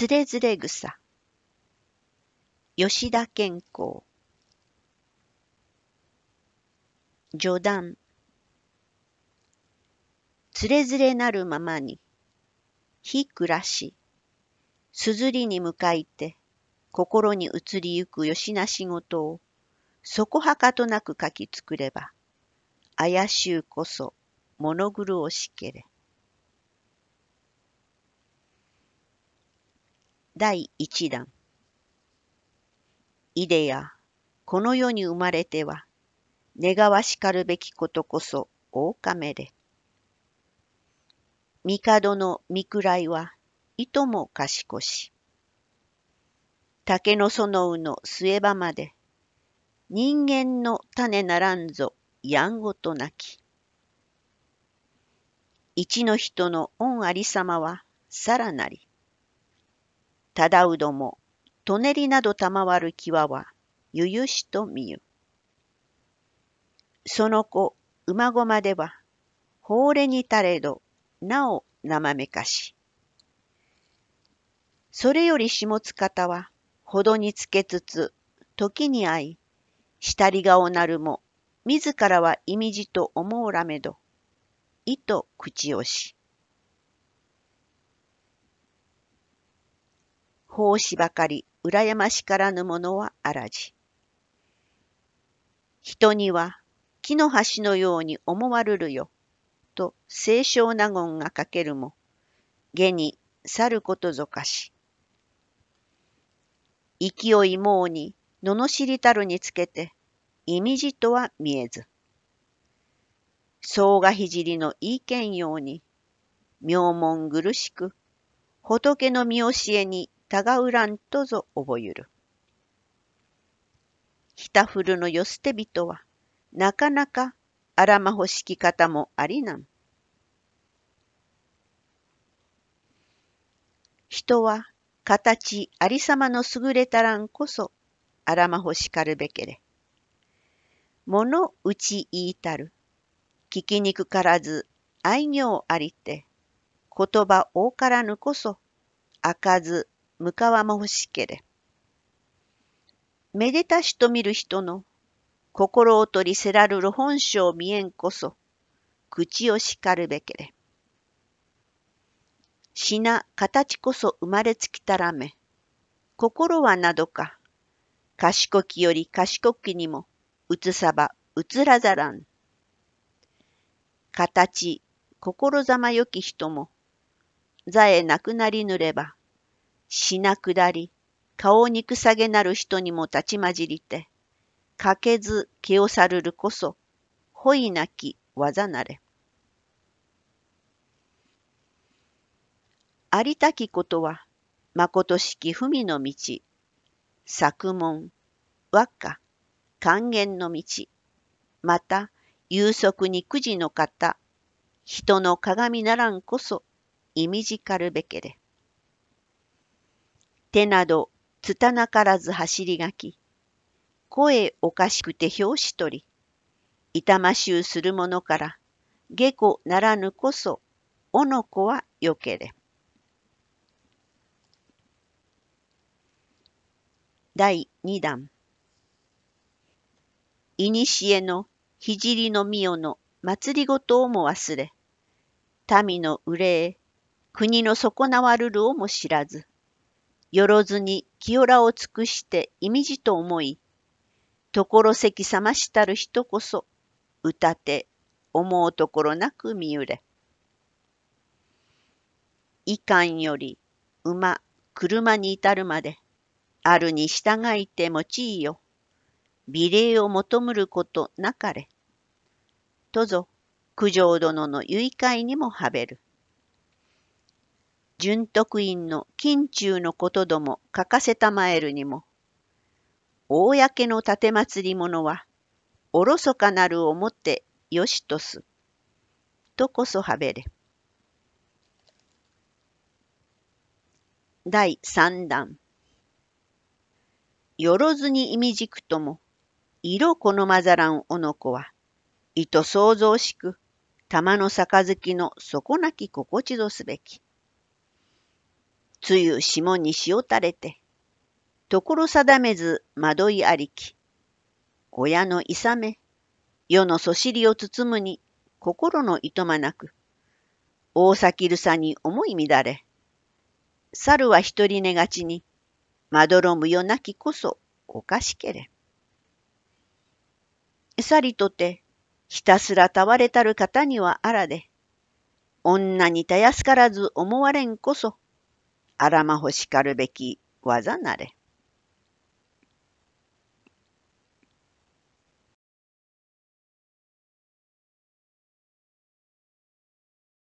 つれづれ草吉田健康序談つれづれなるままに日暮らし硯に向かいて心に移りゆく吉な仕事をそこはかとなく書き作れば怪しゅうこそ物狂おしけれ第一弾。イデや、この世に生まれては、願わしかるべきことこそ、狼で。帝の御位は、いとも賢し。竹の園うの末場まで、人間の種ならんぞ、やんごとなき。一の人の御ありさまは、さらなり。忠うども、とねりなど賜る際は、ゆゆしとみゆ。その子、馬駒では、法令にたれど、なおまめかし。それより下津方は、ほどにつけつつ、時に遭い、下り顔なるも、自らは意味じと思うらめど、意と口をし。奉仕ばかり羨ましからぬ者は嵐。人には木の橋のように思わるるよ、と清少納言が書けるも、下に去ることぞかし。勢いもに、罵りたるにつけて、意味じとは見えず。総が聖のいい剣ように、妙門苦しく、仏の見教えにうらんとぞ覚ゆる。ひたふるのよ捨て人は、なかなかあらまほしき方もありなん。人は形ありさまの優れたらんこそ、あらまほしかるべけれ。ものうち言いたる、聞きにくからず愛行ありて、言葉多からぬこそ、開かず向わも欲しけれ。めでたしと見る人の心を取りせらるる本性見えんこそ、口を叱るべけれ。品、形こそ生まれつきたらめ、心はなどか、賢きより賢きにも、うつさば、うつらざらん。形、心ざまよき人も、ざえなくなりぬれば、品下り、顔憎さげなる人にも立ち混じりて、かけず気をさるるこそ、ほいなき技なれ。ありたきことは、まことしき文の道、作文、和歌、還元の道、また、有足にくじの方、人の鏡ならんこそ、いみじかるべけれ。手などつたなからず走り書き、声おかしくて表紙取り、痛ましゅうするものから、下戸ならぬこそ、おの子はよけれ。第二弾。いにしえの聖の御代の祭りごとをも忘れ、民の憂え、国の損なわるるをも知らず、よろずに清らを尽くして意味じと思い、ところせきさましたる人こそ、歌て思うところなく見ゆれ。いかんより馬、車に至るまで、あるに従いてちいよ。美礼を求むることなかれ。とぞ、九条殿のゆいいにもはべる。純徳院の近中のことども書かせたまえるにも、公の盾祭り者は、おろそかなるをもってよしとす。とこそはべれ。第三弾。よろずにいみじくとも、色このまざらんおのこは、いと想像しく、玉の杯の底なき心地とすべき。つゆもにしおたれて、ところ定めず惑いありき、親のいさめ、世のそしりを包むに心のいとまなく、大きるさに思い乱れ、猿は一人寝がちに、まどろむよなきこそおかしけれ。さりとて、ひたすらたわれたる方にはあらで、女にたやすからず思われんこそ、あらまほしかるべき技なれ。